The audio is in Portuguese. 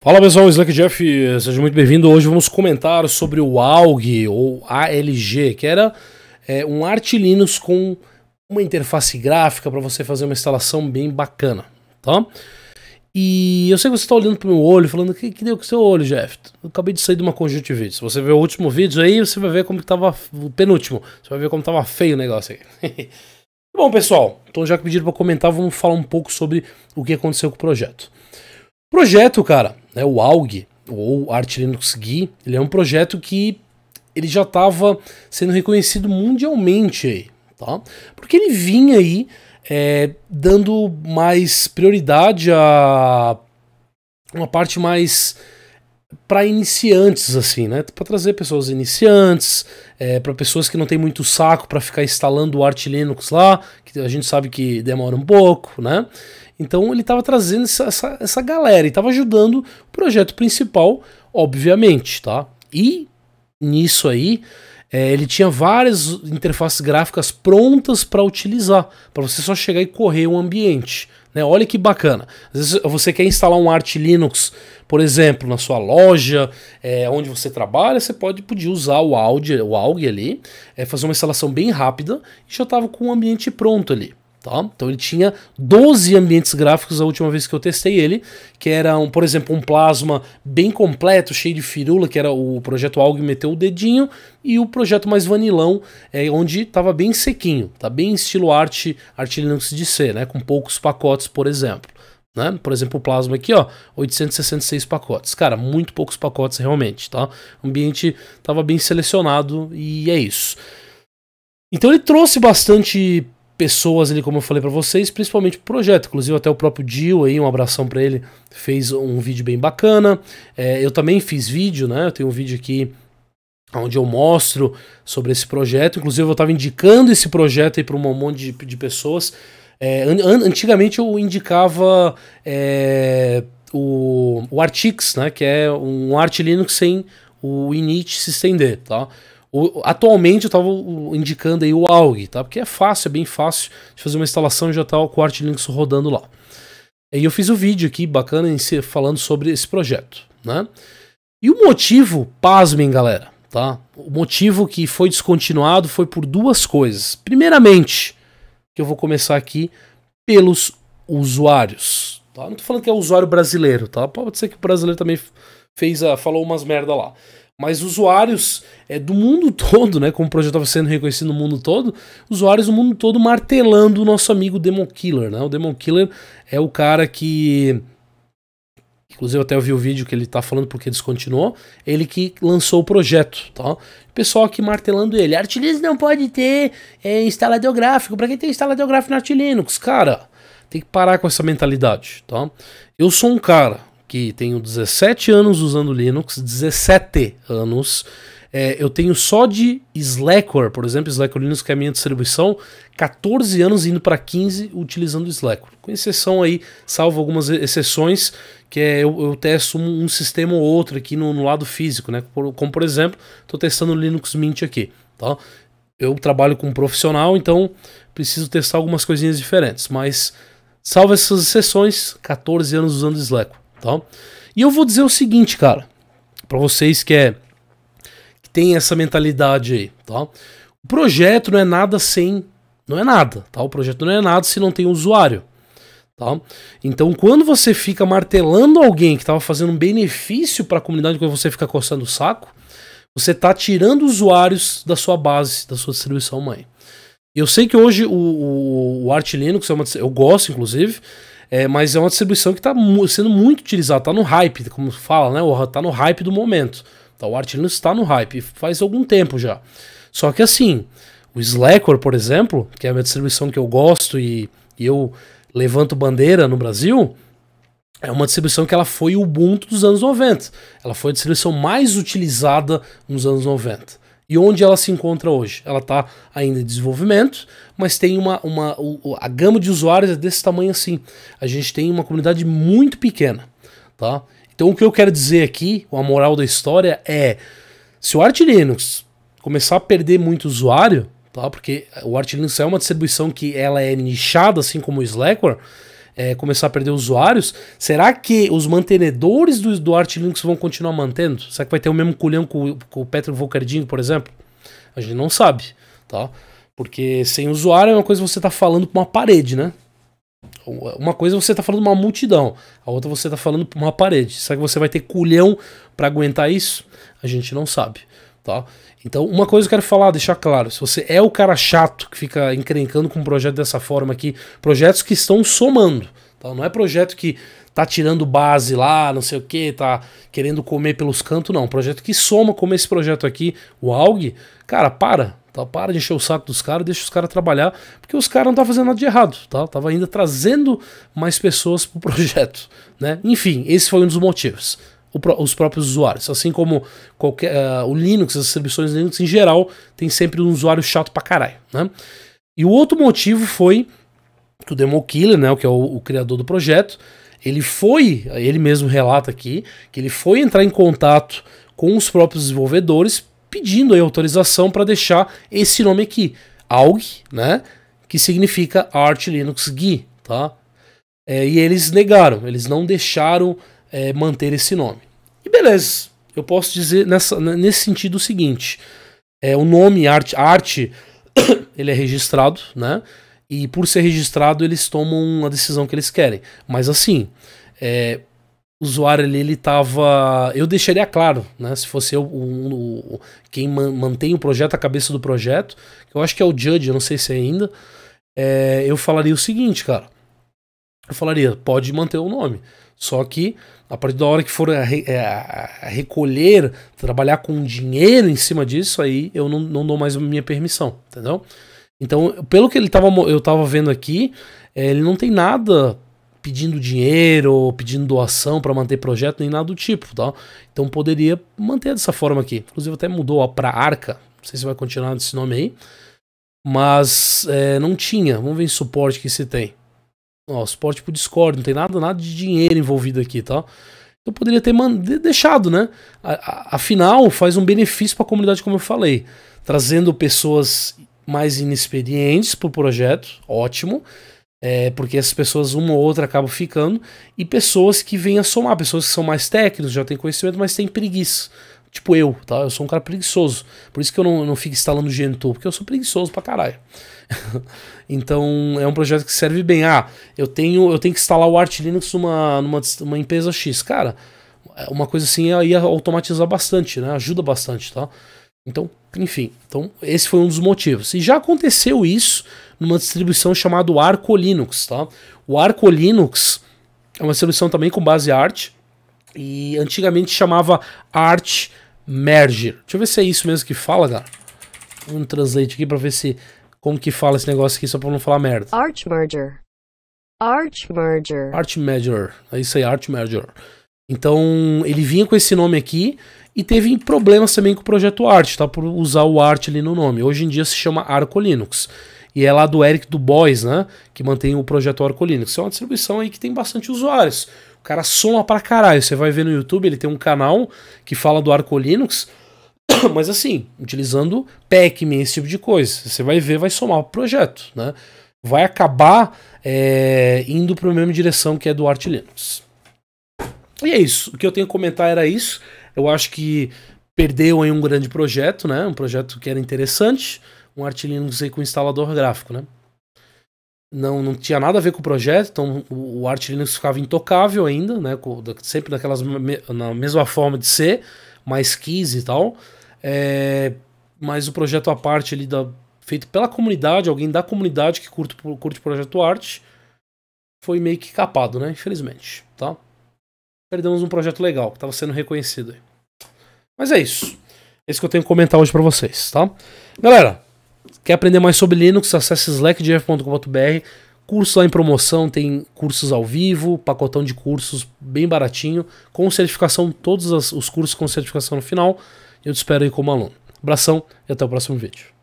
Fala pessoal, Slack Jeff, seja muito bem-vindo. Hoje vamos comentar sobre o ALG ou ALG, que era é, um Arch Linux com uma interface gráfica para você fazer uma instalação bem bacana, tá? E eu sei que você está olhando para o meu olho, falando que, que deu com o seu olho, Jeff. Eu acabei de sair de uma conjuntivite. Se você ver o último vídeo aí, você vai ver como estava o penúltimo. Você vai ver como estava feio o negócio aí. Bom, pessoal, então já que pediram para comentar, vamos falar um pouco sobre o que aconteceu com o projeto. Projeto, cara, né, o AUG, ou Arch Linux GUI, ele é um projeto que ele já estava sendo reconhecido mundialmente aí, tá? Porque ele vinha aí é, dando mais prioridade a uma parte mais para iniciantes, assim, né? Para trazer pessoas iniciantes, é, para pessoas que não tem muito saco para ficar instalando o Arch Linux lá, que a gente sabe que demora um pouco, né? Então ele estava trazendo essa, essa, essa galera e estava ajudando o projeto principal, obviamente, tá? E nisso aí, é, ele tinha várias interfaces gráficas prontas para utilizar, para você só chegar e correr o ambiente. Né? Olha que bacana. Às vezes você quer instalar um Arch Linux, por exemplo, na sua loja, é, onde você trabalha, você pode podia usar o Audi, o AUG ali, é, fazer uma instalação bem rápida e já estava com o ambiente pronto ali. Tá? Então ele tinha 12 ambientes gráficos a última vez que eu testei ele, que era, um, por exemplo, um plasma bem completo, cheio de firula, que era o projeto Alg meteu o dedinho, e o projeto mais vanilão, é, onde estava bem sequinho, tá bem estilo arte, arte Linux de C, né? com poucos pacotes, por exemplo. Né? Por exemplo, o Plasma aqui, ó, 866 pacotes. Cara, muito poucos pacotes realmente, tá? O ambiente estava bem selecionado e é isso. Então ele trouxe bastante pessoas ali, como eu falei para vocês, principalmente projeto. Inclusive até o próprio Dio aí, um abração para ele, fez um vídeo bem bacana. É, eu também fiz vídeo, né? Eu tenho um vídeo aqui onde eu mostro sobre esse projeto. Inclusive eu estava indicando esse projeto aí para um monte de, de pessoas. É, an antigamente eu indicava é, o, o Artix, né? Que é um Arch Linux sem o init se estender, tá? O, atualmente eu estava indicando aí o AUG, tá? Porque é fácil, é bem fácil de fazer uma instalação e já tá o Quartz Linux rodando lá. E eu fiz o um vídeo aqui bacana falando sobre esse projeto, né? E o motivo, pasmem, galera, tá? O motivo que foi descontinuado foi por duas coisas. Primeiramente, que eu vou começar aqui pelos usuários, tá? Não tô falando que é usuário brasileiro, tá? Pode ser que o brasileiro também fez a, ah, falou umas merda lá mas usuários é, do mundo todo, né, como o projeto estava sendo reconhecido no mundo todo, usuários do mundo todo martelando o nosso amigo Demon Killer. Né? O Demon Killer é o cara que. Inclusive, até eu vi o vídeo que ele está falando porque descontinuou. Ele que lançou o projeto. Tá? pessoal aqui martelando ele. Artlinux não pode ter é, instalador gráfico. Para quem tem instalador gráfico na Linux Cara, tem que parar com essa mentalidade. Tá? Eu sou um cara que tenho 17 anos usando Linux, 17 anos. É, eu tenho só de Slackware, por exemplo, Slackware Linux, que é a minha distribuição, 14 anos indo para 15 utilizando Slackware. Com exceção aí, salvo algumas exceções, que é eu, eu testo um, um, sistema ou outro aqui no, no lado físico, né? Por, como por exemplo, estou testando Linux Mint aqui, tá? Eu trabalho com um profissional, então preciso testar algumas coisinhas diferentes, mas salvo essas exceções, 14 anos usando Slackware tá? E eu vou dizer o seguinte, cara, para vocês que é que tem essa mentalidade aí, tá? O projeto não é nada sem, não é nada, tá? O projeto não é nada se não tem usuário. Tá? Então, quando você fica martelando alguém que estava fazendo um benefício para a comunidade, quando você fica coçando o saco, você está tirando usuários da sua base, da sua distribuição mãe. Eu sei que hoje o, o, o Arch Linux, é uma, eu gosto inclusive, é, mas é uma distribuição que está sendo muito utilizada, está no hype, como fala, né? Está no hype do momento. Então, o Arch Linux está no hype faz algum tempo já. Só que assim, o Slackware, por exemplo, que é uma distribuição que eu gosto e, e eu levanto bandeira no Brasil, é uma distribuição que ela foi o Ubuntu dos anos 90. Ela foi a distribuição mais utilizada nos anos 90. E onde ela se encontra hoje? Ela está ainda em desenvolvimento, mas tem uma, uma. A gama de usuários é desse tamanho assim. A gente tem uma comunidade muito pequena. Tá? Então o que eu quero dizer aqui, a moral da história é. Se o Arch Linux começar a perder muito usuário, tá? Porque o Arch Linux é uma distribuição que ela é nichada, assim como o Slackware é, começar a perder usuários, será que os mantenedores do, do Arch Linux vão continuar mantendo? Será que vai ter o mesmo culhão com, com o Petro Volcardinho, por exemplo? A gente não sabe, tá? Porque sem usuário é uma coisa você está falando para uma parede, né? Uma coisa é você está falando para uma multidão, a outra você está falando para uma parede. Será que você vai ter culhão para aguentar isso? A gente não sabe. Tá? Então, uma coisa que eu quero falar, deixar claro: se você é o cara chato que fica encrencando com um projeto dessa forma aqui, projetos que estão somando. Tá? Não é projeto que tá tirando base lá, não sei o que, tá querendo comer pelos cantos, não. Projeto que soma, como esse projeto aqui, o AUG, cara, para. Tá? Para de encher o saco dos caras, deixa os caras trabalhar, porque os caras não tá fazendo nada de errado, tá? Tava ainda trazendo mais pessoas pro projeto, né? Enfim, esse foi um dos motivos os próprios usuários. Assim como qualquer, uh, o Linux, as distribuições Linux em geral, tem sempre um usuário chato pra caralho. Né? E o outro motivo foi que o Demo Killer, né, que é o, o criador do projeto, ele foi, ele mesmo relata aqui, que ele foi entrar em contato com os próprios desenvolvedores pedindo aí autorização para deixar esse nome aqui, AUG, né, que significa Arch Linux GUI, tá? É, e eles negaram, eles não deixaram é, manter esse nome. E beleza, eu posso dizer nessa, nesse sentido o seguinte: é, o nome, a arte, arte ele é registrado, né? E por ser registrado, eles tomam a decisão que eles querem. Mas assim, é, o usuário ali, ele tava. Eu deixaria claro, né? Se fosse eu o, o, quem mantém o projeto, a cabeça do projeto, eu acho que é o Judge, eu não sei se é ainda. É, eu falaria o seguinte, cara eu falaria, pode manter o nome. Só que a partir da hora que for a, a, a recolher, trabalhar com dinheiro em cima disso, aí eu não, não dou mais a minha permissão, entendeu? Então, pelo que ele tava, eu estava vendo aqui, é, ele não tem nada pedindo dinheiro, pedindo doação para manter projeto, nem nada do tipo, tá? Então poderia manter dessa forma aqui. Inclusive até mudou para Arca, não sei se vai continuar desse nome aí, mas é, não tinha. Vamos ver em suporte que se tem. Ó, suporte pro Discord, não tem nada, nada de dinheiro envolvido aqui, tá? Eu poderia ter deixado, né? afinal, faz um benefício para a comunidade, como eu falei, trazendo pessoas mais inexperientes pro projeto, ótimo. É, porque essas pessoas, uma ou outra, acabam ficando, e pessoas que vêm a somar, pessoas que são mais técnicos, já têm conhecimento, mas têm preguiça. Tipo eu, tá? Eu sou um cara preguiçoso. Por isso que eu não, não fico instalando Gentoo, porque eu sou preguiçoso pra caralho. então é um projeto que serve bem. Ah, eu tenho, eu tenho que instalar o Arch Linux numa, numa, numa empresa X. Cara, uma coisa assim ia automatizar bastante, né? Ajuda bastante, tá? Então, enfim, então esse foi um dos motivos. E já aconteceu isso numa distribuição chamada Arco Linux, tá? O Arco Linux é uma distribuição também com base Arch e antigamente chamava Art Merger. Deixa eu ver se é isso mesmo que fala, cara. Um translate aqui para ver se como que fala esse negócio aqui, só para não falar merda. Art Merger. Art Merger. Art Merger. É isso aí, Art Merger. Então, ele vinha com esse nome aqui e teve problemas também com o projeto Art, tá? Por usar o Art ali no nome. Hoje em dia se chama Arco Linux. E é lá do Eric Dubois, né? Que mantém o projeto Arco Linux. É uma distribuição aí que tem bastante usuários. O cara soma pra caralho. Você vai ver no YouTube, ele tem um canal que fala do Arco Linux, mas assim, utilizando Pac-Man, esse tipo de coisa. Você vai ver, vai somar o projeto, né? Vai acabar é, indo para a mesma direção que é do Arte Linux. E é isso. O que eu tenho que comentar era isso. Eu acho que perdeu em um grande projeto, né? Um projeto que era interessante, um Arte Linux aí com instalador gráfico, né? não, não tinha nada a ver com o projeto, então o, o Arch Linux ficava intocável ainda, né? Com, sempre daquelas me, na mesma forma de ser, mais keys e tal. É, mas o projeto à parte ali da, feito pela comunidade, alguém da comunidade que curte, curte o projeto Arte, foi meio que capado, né? Infelizmente, tá? Perdemos um projeto legal que estava sendo reconhecido. Mas é isso. É isso que eu tenho que comentar hoje para vocês, tá? Galera, Quer aprender mais sobre Linux? Acesse slackdf.com.br. Curso lá em promoção, tem cursos ao vivo, pacotão de cursos bem baratinho, com certificação, todos os cursos com certificação no final. Eu te espero aí como aluno. Abração e até o próximo vídeo.